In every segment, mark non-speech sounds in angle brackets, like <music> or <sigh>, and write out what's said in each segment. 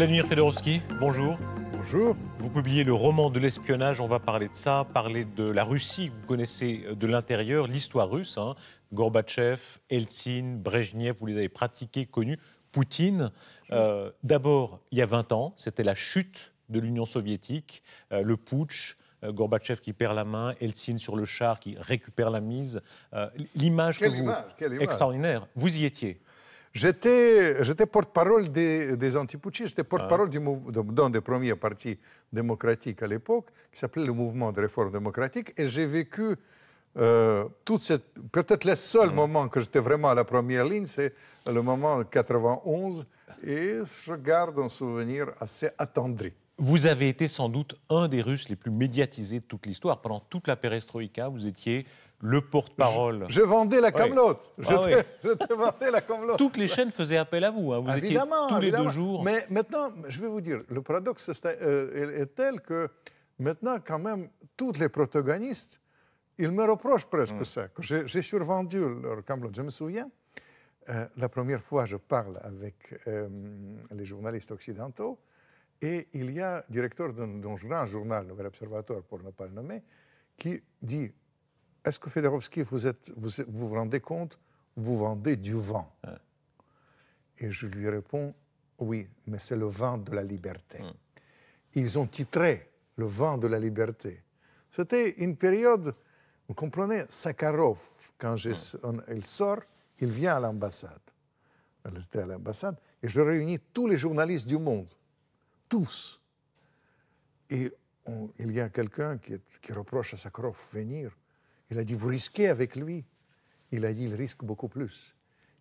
Vladimir Fedorovski, bonjour. Bonjour. Vous publiez le roman de l'espionnage, on va parler de ça, parler de la Russie, vous connaissez de l'intérieur, l'histoire russe, hein. Gorbatchev, Eltsine, Brezhnev, vous les avez pratiqués, connus, Poutine. Euh, d'abord, il y a 20 ans, c'était la chute de l'Union soviétique, euh, le putsch, euh, Gorbatchev qui perd la main, Eltsine sur le char qui récupère la mise. L'image que vous... Extraordinaire. Vous y étiez. J'étais, j'étais porte-parole des, des anti-putschistes, j'étais porte-parole ah. d'un des premiers partis démocratiques à l'époque, qui s'appelait le mouvement de réforme démocratique, et j'ai vécu euh, peut-être le seul ah. moment que j'étais vraiment à la première ligne, c'est le moment 91, et je garde un souvenir assez attendri. Vous avez été sans doute un des Russes les plus médiatisés de toute l'histoire. Pendant toute la perestroïka, vous étiez le porte-parole. Je, vendais la camelote. Je, vendais la Toutes les chaînes faisaient appel à vous. Hein. Vous étiez tous les deux jours. Mais maintenant, je vais vous dire, le paradoxe euh, est, tel que maintenant, quand même, tous les protagonistes, ils me reprochent presque mm. ça, que j'ai survendu leur camelote. Je me souviens, euh, la première fois, je parle avec euh, les journalistes occidentaux, et il y a directeur d'un journal, un journal, Nouvel pour ne pas le nommer, qui dit est-ce que Fedorovski, vous, vous, rendez compte Vous vendez du vent. Et je lui réponds, oui, mais c'est le vent de la liberté. Hmm. Ils ont titré le vent de la liberté. C'était une période, vous comprenez, Sakharov, quand hmm. il sort, il vient à l'ambassade. était à l'ambassade et je réunis tous les journalistes du monde, tous. Et il y a quelqu'un qui, qui reproche à Sakharov venir il a dit, vous risquez avec lui. Il a dit, il risque beaucoup plus.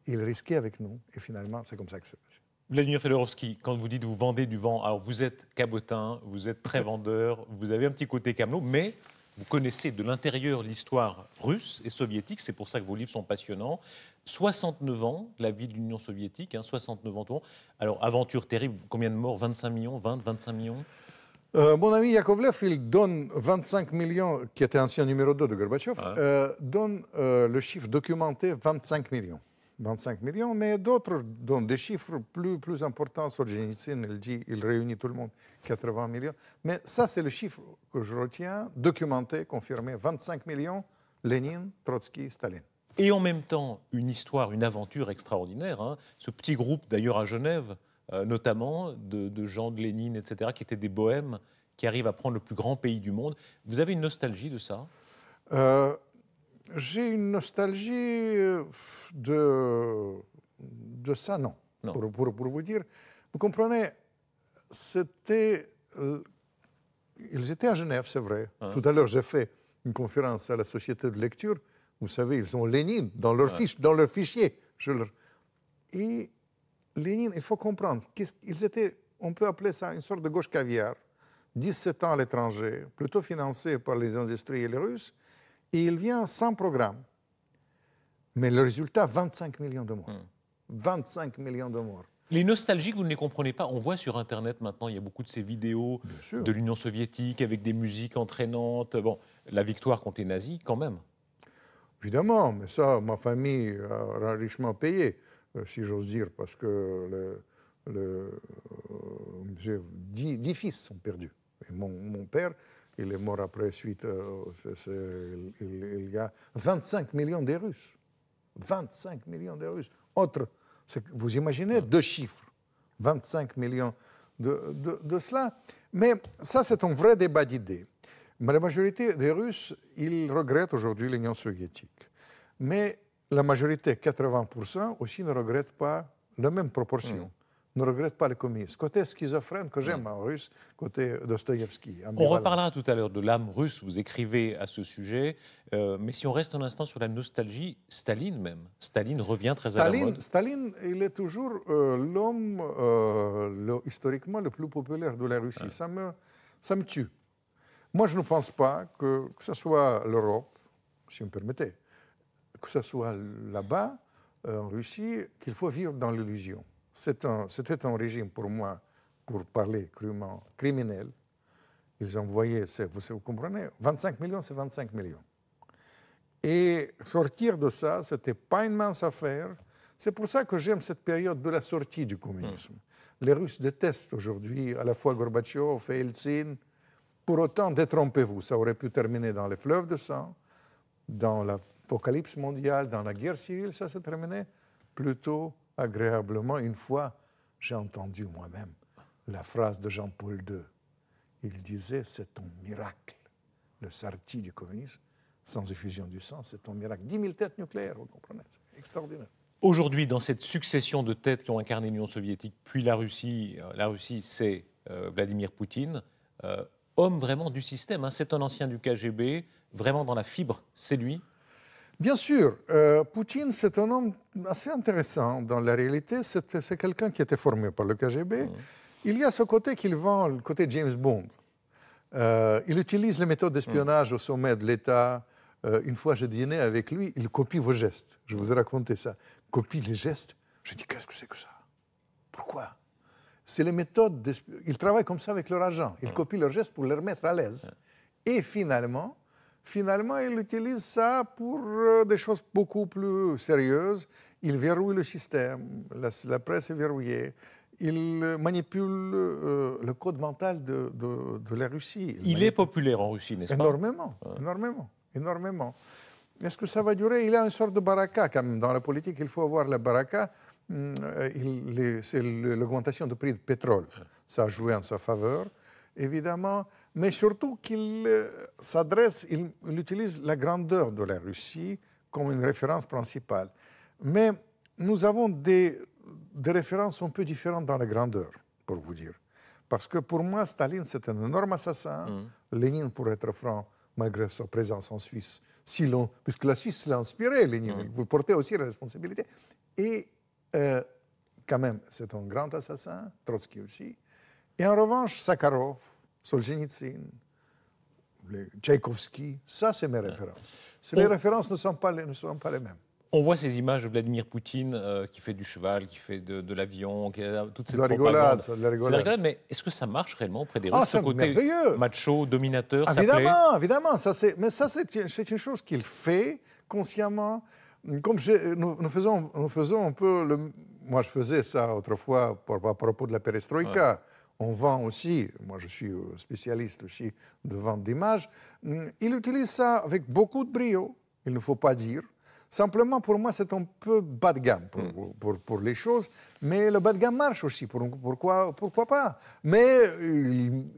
Il risquait avec nous. Et finalement, c'est comme ça que c'est passé. Vladimir Fedorovski, quand vous dites vous vendez du vent, alors vous êtes cabotin, vous êtes très vendeur, vous avez un petit côté camelot, mais vous connaissez de l'intérieur l'histoire russe et soviétique, c'est pour ça que vos livres sont passionnants. 69 ans, la vie de l'Union soviétique, 69 hein, ans. Alors, aventure terrible, combien de morts 25 millions 20, 25 millions euh, mon ami Yakovlev, il donne 25 millions, qui était ancien numéro 2 de Gorbatchev, euh, donne euh, le chiffre documenté 25 millions. 25 millions, mais d'autres donnent des chiffres plus, plus importants. Solzhenitsyn, il dit, il réunit tout le monde, 80 millions. Mais ça, c'est le chiffre que je retiens, documenté, confirmé, 25 millions, Lénine, Trotsky, Staline et en même temps une histoire, une aventure extraordinaire. Hein. Ce petit groupe, d'ailleurs à Genève, euh, notamment de, gens de Lénine, etc., qui étaient des bohèmes qui arrivent à prendre le plus grand pays du monde. Vous avez une nostalgie de ça euh, J'ai une nostalgie euh, de, de ça, non. Pour, vous dire, vous comprenez, c'était... Ils étaient à Genève, c'est vrai. Ah. Tout à l'heure, j'ai fait une conférence à la Société de lecture. Vous savez, ils ont Lénine dans leur, ah. fiche, dans leur fichier. Je Et Lénine, il faut comprendre, ils étaient, on peut appeler ça une sorte de gauche caviar, 17 ans à l'étranger, plutôt financé par les industries et les Russes, et il vient sans programme. Mais le résultat, 25 millions de morts. 25 hmm. millions de morts. Les nostalgiques, vous ne les comprenez pas. On voit sur Internet maintenant, il y a beaucoup de ces vidéos de l'Union soviétique avec des musiques entraînantes. Bon, la victoire contre les nazis, quand même. Évidemment, mais ça, ma famille a richement payé. Euh, si j'ose dire, parce que le, euh, dix, fils sont perdus. Et mon, père, il est mort après suite, euh, il, y a 25 millions de Russes. 25 millions de Russes. Autre, vous imaginez deux chiffres, 25 millions de, de, de cela. Mais ça, c'est un vrai débat d'idées. Mais la majorité des Russes, ils regrettent aujourd'hui l'Union soviétique. Mais la majorité, 80%, aussi ne regrette pas la même proportion. Mm. ne regrette pas les commis. côté schizophrène que j'aime mm. en hein, russe, côté Dostoïevski. On reparlera tout à l'heure de l'âme russe, vous écrivez à ce sujet, euh, mais si on reste un instant sur la nostalgie, Staline même. Staline revient très Staline, à la Staline, il est toujours euh, l'homme euh, historiquement le plus populaire de la Russie. Ça, me, ça me tue. Moi, je ne pense pas que, que ce soit l'Europe, si vous me permettez, que ce soit là-bas, euh, en Russie, qu'il faut vivre dans l'illusion. C'était un, un, régime pour moi, pour parler crûment, criminel. Ils envoyaient, vous, vous comprenez, 25 millions, c'est 25 millions. Et sortir de ça, ce n'était pas une mince affaire. C'est pour ça que j'aime cette période de la sortie du communisme. Mm. Les Russes détestent aujourd'hui à la fois Gorbatchev et Eltsine. Pour autant, détrompez-vous, ça aurait pu terminer dans les fleuves de sang, dans la l'apocalypse mondiale, dans la guerre civile, ça s'est terminé. plutôt agréablement une fois j'ai entendu moi-même la phrase de Jean-Paul II. Il disait C'est ton miracle, le sorti du communisme, sans effusion du sang, c'est ton miracle. 10 000 têtes nucléaires, vous comprenez Extraordinaire. Aujourd'hui, dans cette succession de têtes qui ont incarné l'Union soviétique, puis la Russie, euh, la Russie, c'est euh, Vladimir Poutine, euh, homme vraiment du système. Hein. C'est un ancien du KGB, vraiment dans la fibre, c'est lui. Bien sûr, euh, Poutine, c'est un homme assez intéressant. Dans la réalité, c'est quelqu'un qui était formé par le KGB. Mm. Il y a ce côté qu'il vend, le côté James Bond. Euh, il utilise les méthodes d'espionnage mm. au sommet de l'État. Euh, une fois, j'ai dîné avec lui, il copie vos gestes. Je vous ai raconté ça. Copie les gestes. Je dis, qu'est-ce que c'est que ça Pourquoi C'est les méthodes. Il travaille comme ça avec leur argent. Il mm. copie leurs gestes pour les remettre à l'aise. Et finalement, finalement, il utilise ça pour euh, des choses beaucoup plus sérieuses. Il verrouille le système, la, presse est verrouillée. Il euh, manipule euh, le code mental de, la Russie. Il, est populaire en Russie, n'est-ce pas Énormément, énormément, énormément. Est-ce que ça va durer Il a une sorte de baraka Comme Dans la politique, il faut avoir la baraka. Hum, c'est l'augmentation du prix du pétrole. Ça a joué en sa faveur évidemment, mais surtout qu'il euh, s'adresse, il, utilise la grandeur de la Russie comme une référence principale. Mais nous avons des, références un peu différentes dans la grandeur, pour vous dire. Parce que pour moi, Staline, c'est un énorme assassin. Mm. Lénine, pour être franc, malgré sa présence en Suisse, si long, puisque la Suisse l'a inspiré, Lénine, mm. vous portez aussi la responsabilité. Et euh, quand même, c'est un grand assassin, Trotsky aussi. Et en revanche, Sakharov, Solzhenitsyn, Tchaïkovski, ça c'est mes références. Les références ne sont, pas les, mêmes. On voit ces images de Vladimir Poutine euh, qui fait du cheval, qui fait de, l'avion, qui a toute cette la rigolade, La rigolade. la rigolade mais est-ce que ça marche réellement auprès des ah, Russes, ce côté macho, dominateur Évidemment, ça évidemment. Ça, mais ça, c'est une chose qu'il fait consciemment. Comme nous, faisons, nous faisons un peu le... Moi, je faisais ça autrefois à propos de la perestroïka on vend aussi, moi je suis euh, spécialiste aussi de vente d'images, hum, il utilise ça avec beaucoup de brio, il ne faut pas dire, Simplement, pour moi, c'est un peu bas de gamme pour, hmm. les choses, mais le bas de gamme marche aussi, pourquoi, pas Mais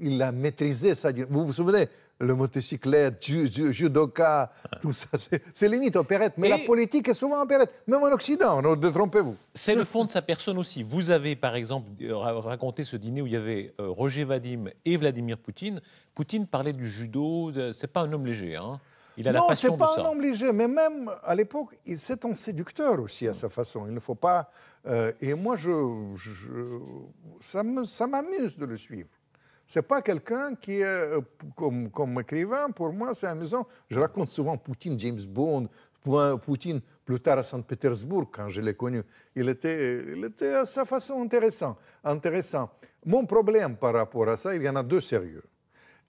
il, a maîtrisé ça. Vous vous souvenez le motocyclette, judoka, tout ça, c'est limite opérette. Mais la politique est souvent opérette, même en Occident, ne trompez-vous. C'est le fond de sa personne aussi. Vous avez, par exemple, euh, raconté ce dîner où il y avait euh, Roger Vadim et Vladimir Poutine. Poutine parlait du judo, c'est pas un homme léger. Hein non, ce n'est pas un homme léger, mais même à l'époque, c'est un séducteur aussi à sa façon. Il ne faut pas. Euh, et moi, je, je ça m'amuse de le suivre. C'est pas quelqu'un qui est, euh, comme, comme écrivain, pour moi, c'est amusant. Je raconte souvent Poutine, James Bond, Poutine, plus tard à Saint-Pétersbourg, quand je l'ai connu, il était, il était à sa façon intéressant. Mon problème par rapport à ça, il y en a deux sérieux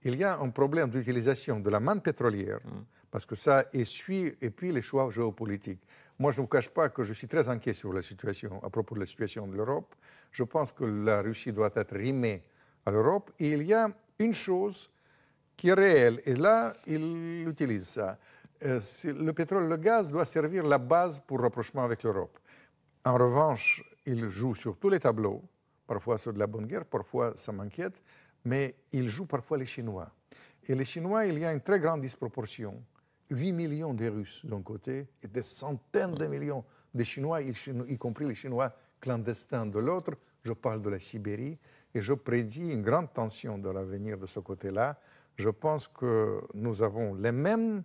il y a un problème d'utilisation de la manne pétrolière, mm. parce que ça essuie, et puis les choix géopolitiques. Moi, je ne vous cache pas que je suis très inquiet sur la situation, à propos de la situation de l'Europe. Je pense que la Russie doit être rimée à l'Europe. Et il y a une chose qui est réelle, et là, il utilise ça. Euh, le pétrole, le gaz doit servir la base pour rapprochement avec l'Europe. En revanche, il joue sur tous les tableaux, parfois sur de la bonne guerre, parfois ça m'inquiète mais ils jouent parfois les Chinois. Et les Chinois, il y a une très grande disproportion. 8 millions de Russes d'un côté et des centaines de millions de Chinois, y compris les Chinois clandestins de l'autre. Je parle de la Sibérie et je prédis une grande tension dans l'avenir de ce côté-là. Je pense que nous avons les mêmes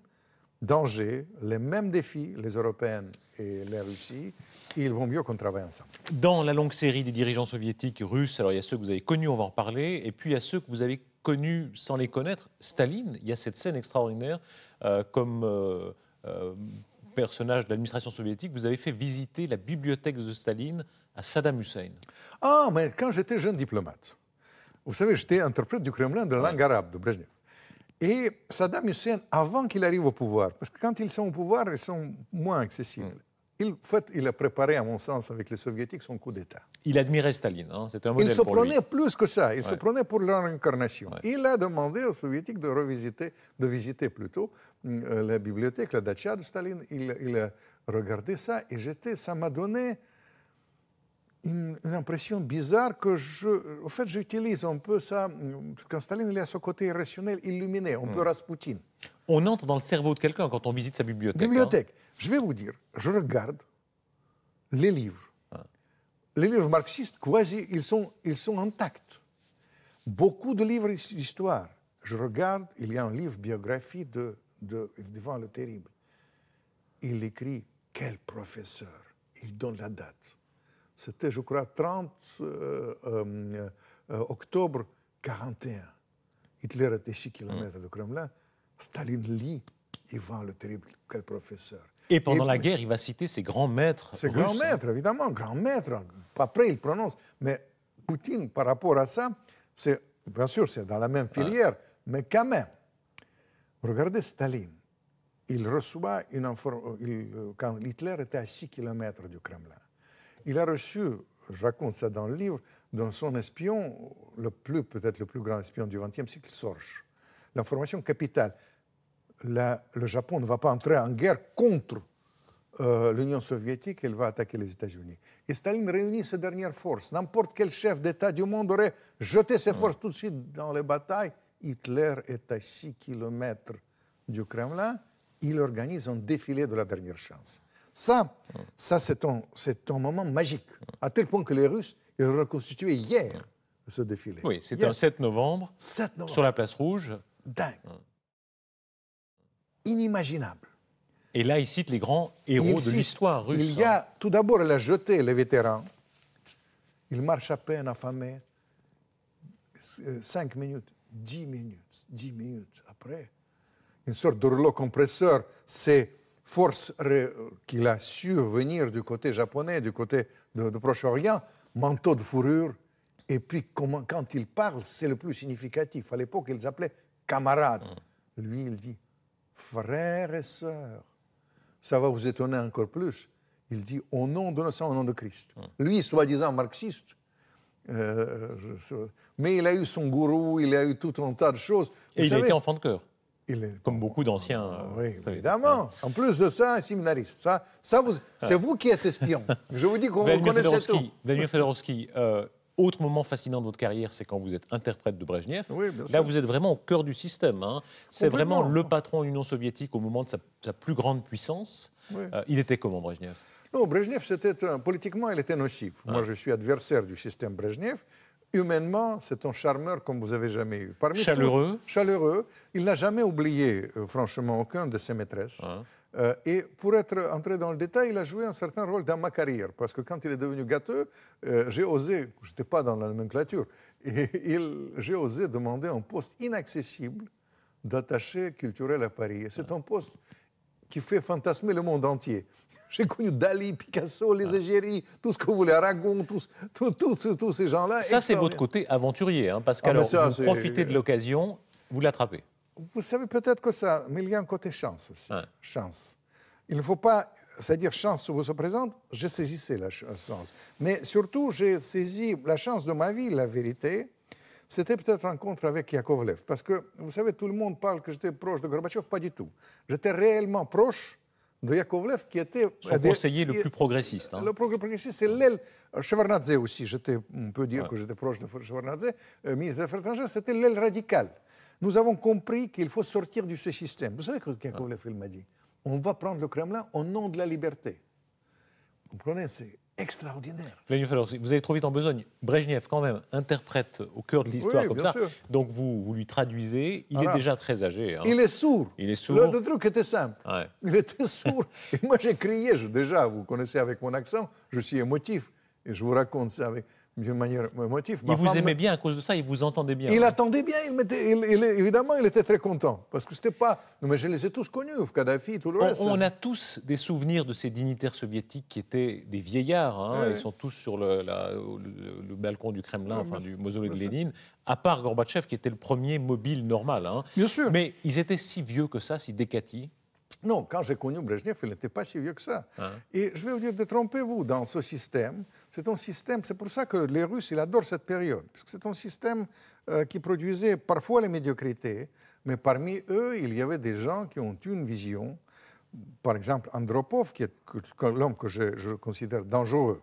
dangers, les mêmes défis, les Européennes et les Russie, et ils vont mieux qu'on travaille ensemble. Dans la longue série des dirigeants soviétiques russes, alors il y a ceux que vous avez connus, on va en parler, et puis il y a ceux que vous avez connus sans les connaître. Staline, il y a cette scène extraordinaire euh, comme euh, euh, personnage de l'administration soviétique, vous avez fait visiter la bibliothèque de Staline à Saddam Hussein. Ah, mais quand j'étais jeune diplomate, vous savez, j'étais interprète du Kremlin de la langue arabe, de Brezhnev. Et Saddam Hussein, avant qu'il arrive au pouvoir, parce que quand ils sont au pouvoir, ils sont moins accessibles. Hmm. en Il, fait, il a préparé, à mon sens, avec les Soviétiques, son coup d'État. Il admirait Staline, hein. un modèle Il se prenait plus que ça, il se prenait pour leur incarnation. Il a demandé aux Soviétiques de revisiter, de visiter plutôt hmm, euh, la bibliothèque, la dacha de Staline. Il, il a regardé ça et j'étais, ça m'a donné une, impression bizarre que je. En fait, j'utilise un peu ça. Quand Staline, il à ce côté irrationnel, illuminé, on peut peu hmm. Rasputin. On entre dans le cerveau de quelqu'un quand on visite sa bibliothèque. Hein. Bibliothèque. Je vais vous dire, je regarde les livres. Ah. Les livres marxistes, quasi, ils sont, ils sont intacts. Beaucoup de livres d'histoire. Je regarde, il y a un livre biographie de, de Devant le Terrible. Il écrit Quel professeur Il donne la date. C'était, je crois, 30 euh, euh, euh, octobre 41. Hitler était à 6 km du Kremlin. Staline lit vend le Terrible, quel professeur. Et pendant la guerre, il va citer ses grands maîtres. Ses grands maîtres, évidemment, grands maîtres. Après, il prononce. Mais Poutine, par rapport à ça, c'est, bien sûr, c'est dans la même ah. filière, mais quand même. Regardez Staline. Il reçoit une quand Hitler était à 6 km du Kremlin. Il a reçu, je raconte ça dans le livre, dans son espion, le plus, peut-être le plus grand espion du XXe siècle, Sorge. L'information capitale. le Japon ne va pas entrer en guerre contre euh, l'Union soviétique, il va attaquer les États-Unis. Et Staline réunit ses dernières forces. N'importe quel chef d'État du monde aurait jeté ses forces tout de suite dans les batailles. Hitler est à 6 km du Kremlin. Il organise un défilé de la dernière chance. Ça, ça c'est un, moment magique, à tel point que les Russes, ils ont reconstitué hier ce défilé. Oui, c'est un 7 novembre, 7 novembre, sur la place rouge. Dingue. Inimaginable. Et là, il cite les grands héros de l'histoire russe. Il y a, hein. tout d'abord, elle a jeté les vétérans. Ils marchent à peine affamés. Cinq minutes, dix minutes, dix minutes après. Une sorte rouleau compresseur, c'est Force qu'il a su venir du côté japonais, du côté de, Proche-Orient, manteau de fourrure. Et puis, comment, quand il parle, c'est le plus significatif. À l'époque, ils appelaient camarades. Mm. Lui, il dit frères et sœurs. Ça va vous étonner encore plus. Il dit au nom de sang, au nom de Christ. Mm. Lui, soi-disant marxiste, euh, mais il a eu son gourou, il a eu tout un tas de choses. et il était a été enfant de cœur. Comme beaucoup d'anciens. Euh, oui, évidemment. En plus de ça, un séminariste. Ça, ça vous... C'est vous qui êtes espion. Je vous dis qu'on reconnaissait tout. Vladimir Fedorovski, euh, autre moment fascinant de votre carrière, c'est quand vous êtes interprète de Brezhnev. Là, vous êtes vraiment au cœur du système. Hein. C'est vraiment le patron de l'Union soviétique au moment de sa, plus grande puissance. Euh, il était comment, Brezhnev non, Brezhnev, c'était, politiquement, il était nocif. Moi, je suis adversaire du système Brezhnev humainement, c'est un charmeur comme vous avez jamais eu. Parmi chaleureux. chaleureux. Il n'a jamais oublié, euh, franchement, aucun de ses maîtresses. Ah. Euh, et pour être entré dans le détail, il a joué un certain rôle dans ma carrière, parce que quand il est devenu gâteux, euh, j'ai osé, je n'étais pas dans la nomenclature, <laughs> et j'ai osé demander un poste inaccessible d'attaché culturel à Paris. C'est ah. un poste qui fait fantasmer le monde entier. <laughs> J'ai connu Dali, Picasso, les ah. Égéries, tout ce que vous voulez, Aragon, tous, tous, ces gens-là. Ça, c'est votre côté aventurier, hein, parce ah, qu'alors, vous profitez de euh, l'occasion, vous l'attrapez. Vous savez peut-être que ça, mais il y a un côté chance aussi. Chance. Il ne faut pas, c'est-à-dire chance vous se présente, je saisi la chance. Mais surtout, j'ai saisi la chance de ma vie, la vérité, c'était peut-être rencontre avec Yakovlev. Parce que, vous savez, tout le monde parle que j'étais proche de Gorbatchev, pas du tout. J'étais réellement proche de Yakovlev, qui était... Son conseiller le plus progressiste. Hein. Le progressiste, c'est l'aile... Euh, Shevardnadze aussi, on peut dire que j'étais proche de Shevardnadze, euh, ministre des Affaires étrangères, c'était l'aile radicale. Nous avons compris qu'il faut sortir de ce système. Vous savez que Yakovlev, il m'a dit, on va prendre le Kremlin au nom de la liberté. Vous comprenez c'est extraordinaire. Vous allez trop vite en besogne. Brejnev, quand même, interprète au cœur de l'histoire comme ça. Donc vous, vous lui traduisez. Il est déjà très âgé. Hein. Il est sourd. Il est sourd. Le, truc était simple. Il était sourd. <laughs> Et moi, j'ai crié. Je, déjà, vous connaissez avec mon accent, je suis émotif. Et je vous raconte ça avec manière Il vous aimait bien à cause de ça, il vous entendait bien. Il attendait bien, évidemment, il était très content. Parce que c'était pas. Mais je les ai tous connus, Kadhafi, tout le on, reste. On a tous des souvenirs de ces dignitaires soviétiques qui étaient des vieillards. Hein. ils sont tous sur le, balcon du Kremlin, enfin, du mausolée de Lénine, à part Gorbatchev qui était le premier mobile normal. Hein. Bien sûr. Mais ils étaient si vieux que ça, si décatis, non, quand j'ai connu Brezhnev, il n'était pas si vieux que ça. Ah. Et je vais vous dire, détrompez-vous dans ce système. C'est un système, c'est pour ça que les Russes, ils adorent cette période, parce que c'est un système euh, qui produisait parfois la médiocrité, mais parmi eux, il y avait des gens qui ont eu une vision. Par exemple, Andropov, qui est l'homme que je considère dangereux,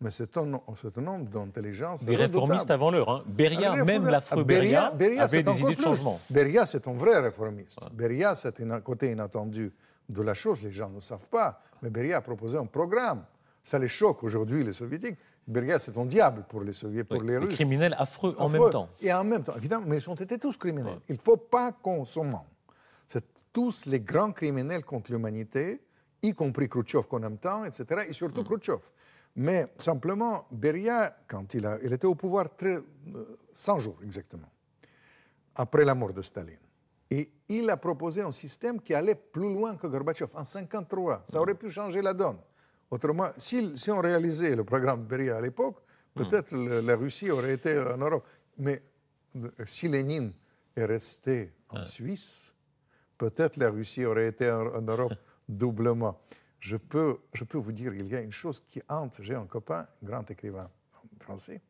mais c'est un, un, nombre d'intelligence. Des réformistes avant l'heure. Hein. Beria, ah, même l'affreux Beria, avait des idées de changement. Beria, c'est un vrai réformiste. Beria, c'est un côté inattendu de la chose, les gens ne savent pas. Mais Beria a proposé un programme. Ça les choque aujourd'hui, les Soviétiques. Beria, c'est un diable pour les Soviétiques, pour les Russes. criminels affreux, en même temps. Et en même temps, évidemment, mais ils ont été tous criminels. Il ne faut pas qu'on se manque. C'est tous les grands criminels contre l'humanité, y compris Khrushchev qu'on aime tant, etc., et surtout mmh. Mais simplement, Beria, quand il, a, il était au pouvoir très, 100 euh, jours exactement, après la mort de Staline. Et il a proposé un système qui allait plus loin que Gorbatchev en 1953. Ça aurait pu changer la donne. Autrement, si, si on réalisait le programme Beria à l'époque, hmm. peut-être la Russie aurait été en Europe. Mais euh, si Lénine est resté en Suisse, peut-être la Russie aurait été en Europe <laughs> doublement je peux, je peux vous dire, qu'il y a une chose qui hante. J'ai un copain, un grand écrivain français,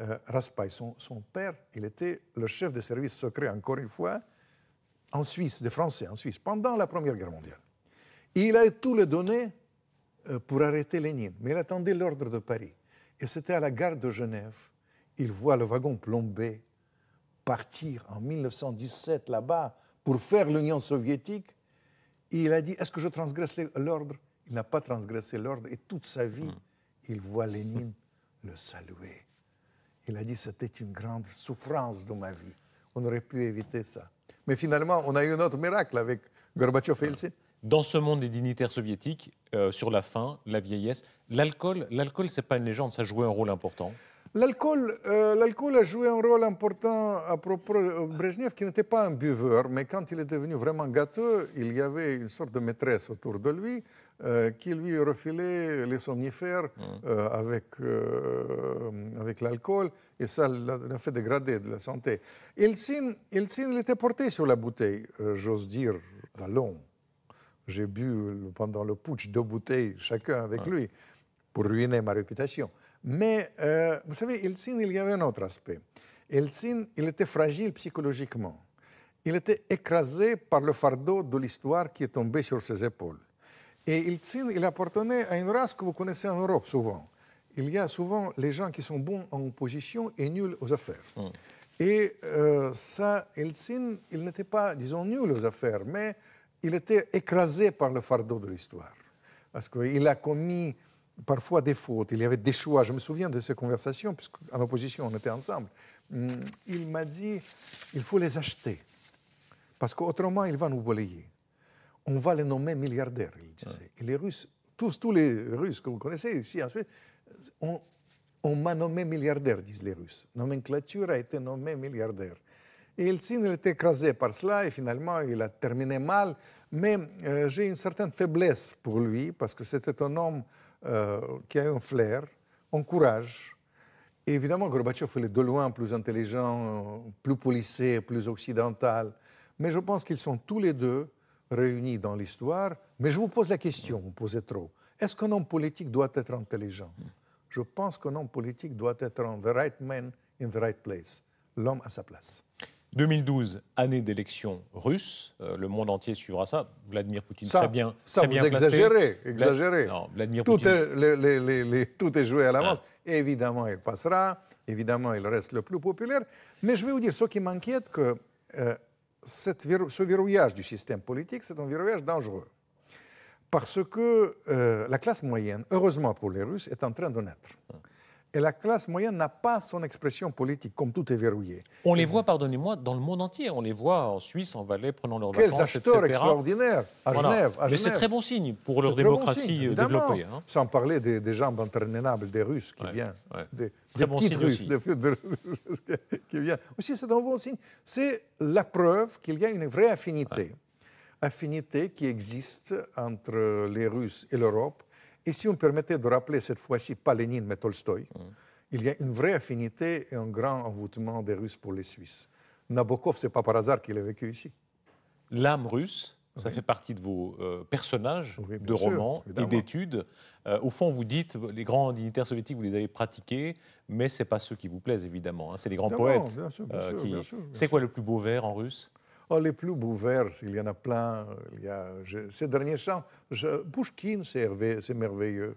euh, Raspail. Son, père, il était le chef des services secrets, encore une fois, en Suisse, des Français en Suisse, pendant la Première Guerre mondiale. Il a tout le donné euh, pour arrêter Lénine, mais il attendait l'ordre de Paris. Et c'était à la gare de Genève. Il voit le wagon plombé partir en 1917 là-bas pour faire l'Union soviétique il a dit, est-ce que je transgresse l'ordre Il n'a pas transgressé l'ordre. Et toute sa vie, hmm. il voit Lénine <laughs> le saluer. Il a dit, c'était une grande souffrance de ma vie. On aurait pu éviter ça. Mais finalement, on a eu un autre miracle avec Gorbatchev et Yeltsin. Dans ce monde des dignitaires soviétiques, euh, sur la faim, la vieillesse, l'alcool, l'alcool, c'est pas une légende, ça jouait un rôle important. Euh, l'alcool, a joué un rôle important à propos de euh, Brezhnev, qui n'était pas un buveur, mais quand il est devenu vraiment gâteux, il y avait une sorte de maîtresse autour de lui euh, qui lui refilait les somnifères mm. avec, avec l'alcool, et ça l'a fait dégrader de la santé. Il il était porté sur la bouteille, j'ose dire, à long. J'ai bu pendant le putsch deux bouteilles chacun avec lui pour ruiner ma réputation. Mais euh, vous savez, Eltsine, il y avait un autre aspect. Eltsine, il était fragile psychologiquement. Il était écrasé par le fardeau de l'histoire qui est tombé sur ses épaules. Et Eltsine, il appartenait à une race que vous connaissez en Europe souvent. Il y a souvent les gens qui sont bons en opposition et nuls aux affaires. Hmm. Et euh, ça, Eltsine, il n'était pas, disons, nul aux affaires, mais il était écrasé par le fardeau de l'histoire. Parce qu'il a commis parfois des fautes, il y avait des choix. Je me souviens de ces conversations, puisque à l'opposition, on était ensemble. Hum, il m'a dit, il faut les acheter, parce qu'autrement, il va nous balayer. On va les nommer milliardaires, il disait. Et les Russes, tous, tous les Russes que vous connaissez ici en on, m'a nommé milliardaire, disent les Russes. Nomenclature a été nommée milliardaire. Et Eltsine il était écrasé par cela et finalement il a terminé mal. Mais euh, j'ai une certaine faiblesse pour lui parce que c'était un homme euh, qui a un flair, un courage. évidemment, Gorbatchev, est de loin plus intelligent, plus policé, plus occidental. Mais je pense qu'ils sont tous les deux réunis dans l'histoire. Mais je vous pose la question, vous posez trop. Est-ce qu'un homme politique doit être intelligent Je pense qu'un homme politique doit être the right man in the right place, l'homme à sa place. 2012, année d'élection russe, euh, le monde entier suivra ça. Vladimir Poutine, ça, très bien. Ça, vous bien exagérez, tout, est, joué à l'avance. Ah. Évidemment, il passera, évidemment, il reste le plus populaire. Mais je vais vous dire, ce qui m'inquiète, que euh, ce verrouillage du système politique, c'est un verrouillage dangereux. Parce que euh, la classe moyenne, heureusement pour les Russes, est en train de naître. Ah. Et la classe moyenne n'a pas son expression politique, comme tout est verrouillé. On les voit, pardonnez-moi, dans le monde entier. On les voit en Suisse, en Valais, prenant leurs Quels acheteurs extraordinaires à Genève. À Mais c'est très bon signe pour leur démocratie euh, développée. Hein. Sans parler des, jambes entraînables des Russes qui viennent, des, des petites Russes qui viennent. Aussi, c'est un bon signe. C'est la preuve qu'il y a une vraie affinité. Affinité qui existe entre les Russes et l'Europe et si on permettait de rappeler cette fois-ci pas Lénine mais Tolstoï, mm. il y a une vraie affinité et un grand envoûtement des Russes pour les Suisses. Nabokov, c'est pas par hasard qu'il a vécu ici. L'âme russe, ça fait partie de vos euh, personnages de romans et d'études. Euh, au fond, vous dites, les grands dignitaires soviétiques, vous les avez pratiqués, mais ce n'est pas ceux qui vous plaisent, évidemment. Hein. C'est les grands poètes. C'est quoi le plus beau vers en russe Oh, les plus beaux vers, il y en a plein. Il y a, ces derniers chants, Pushkin, c'est merveilleux.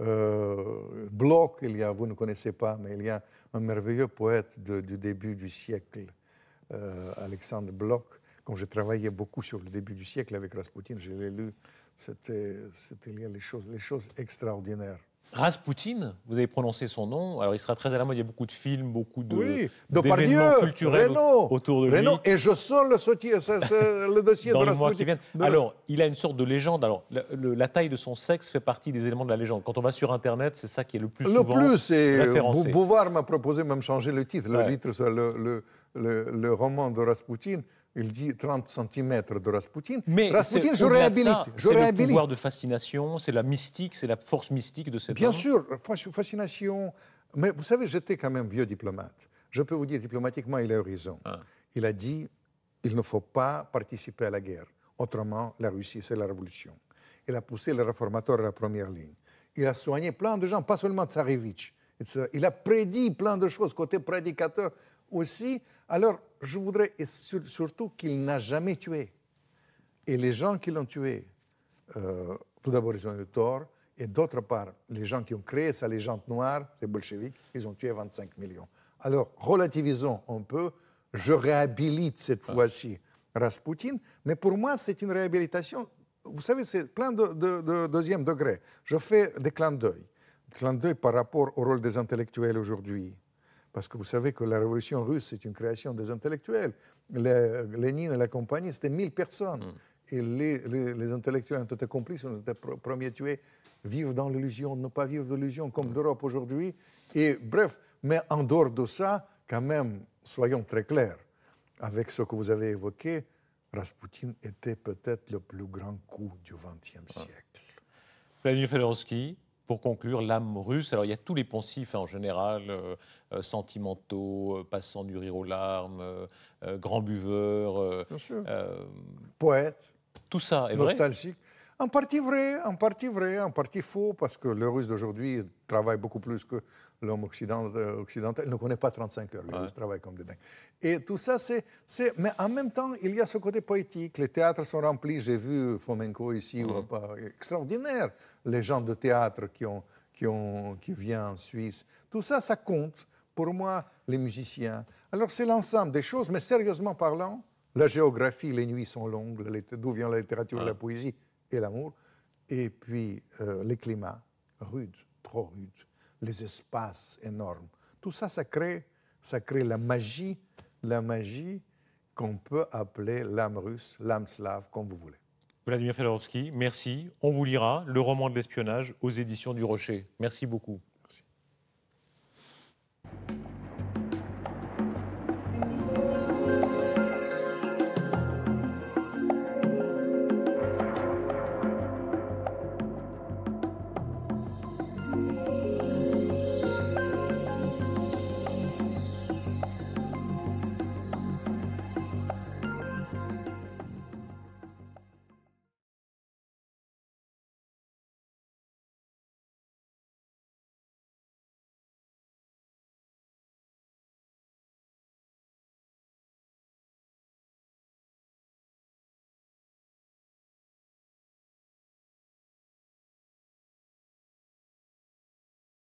Euh, Bloch, il y a, vous ne connaissez pas, mais il y a un merveilleux poète du début du siècle, euh, Alexandre Bloch. Quand je travaillais beaucoup sur le début du siècle avec Rasputin, je l'ai lu. C'était, il y a les les choses extraordinaires. Raspoutine, vous avez prononcé son nom. Alors, il sera très à la mode. Il y a beaucoup de films, beaucoup de oui, d'événements culturels autour de lui. et je sens le, soutien, le dossier de Rasputin qui Alors, il a une sorte de légende. Alors, la, taille de son sexe fait partie des éléments de la légende. Quand on va sur Internet, c'est ça qui est le plus le plus, c'est euh, Bouvard m'a proposé même changer le titre. Le, titre, le, le roman de Raspoutine il dit 30 cm de Rasputin. Mais Rasputin, je réhabilite. C'est le pouvoir de fascination, c'est la mystique, c'est la force mystique de cette Bien sûr, fascination. Mais vous savez, j'étais quand même vieux diplomate. Je peux vous dire, diplomatiquement, il a raison. Ah. Il a dit, il ne faut pas participer à la guerre. Autrement, la Russie, c'est la révolution. Il a poussé les réformateurs à la première ligne. Il a soigné plein de gens, pas seulement Tsarevitch. Il a prédit plein de choses côté prédicateur aussi. Alors, je voudrais et surtout qu'il n'a jamais tué. Et les gens qui l'ont tué, euh, tout d'abord, ils ont eu tort. Et d'autre part, les gens qui ont créé sa légende noire, les bolcheviks, ils ont tué 25 millions. Alors, relativisons un peu. Je réhabilite cette fois-ci Rasputin, mais pour moi, c'est une réhabilitation. Vous savez, c'est plein de, de, deuxième degré. Je fais des clins d'œil. Clins d'œil par rapport au rôle des intellectuels aujourd'hui, parce que vous savez que la révolution russe, c'est une création des intellectuels. Lénine et la compagnie, c'était 1000 personnes. Mm. Et les, intellectuels ont été complices, ont été premiers tués. Vivre dans l'illusion, ne pas vivre d'illusion, comme mm. d'Europe l'Europe aujourd'hui. Et bref, mais en dehors de ça, quand même, soyons très clairs. Avec ce que vous avez évoqué, Rasputin était peut-être le plus grand coup du XXe siècle. Vladimir pour conclure, l'âme russe, alors il y a tous les poncifs hein, en général, euh, euh, sentimentaux, euh, passant du rire aux larmes, grand buveur, euh, poète, tout ça est nostalgique. En partie vrai, en partie vrai, en partie faux, parce que le russe d'aujourd'hui travaille beaucoup plus que l'homme euh, occidental, Il ne connaît pas 35 heures, il travaille comme des dingues. Et tout ça, c'est, Mais en même temps, il y a ce côté poétique. Les théâtres sont remplis. J'ai vu Fomenko ici, mhm. extraordinaire, les gens de théâtre qui, ont, qui, ont, qui viennent en Suisse. Tout ça, ça compte. Pour moi, les musiciens. Alors, c'est l'ensemble des choses, mais sérieusement parlant, la géographie, les nuits sont longues, d'où vient la littérature, la poésie, et l'amour, et puis euh, les climats rudes, trop rudes, les espaces énormes. Tout ça, ça crée, ça crée la magie, la magie qu'on peut appeler l'âme russe, l'âme slave, comme vous voulez. Vladimir Fedorovski, merci. On vous lira le roman de l'espionnage aux éditions du Rocher. Merci beaucoup.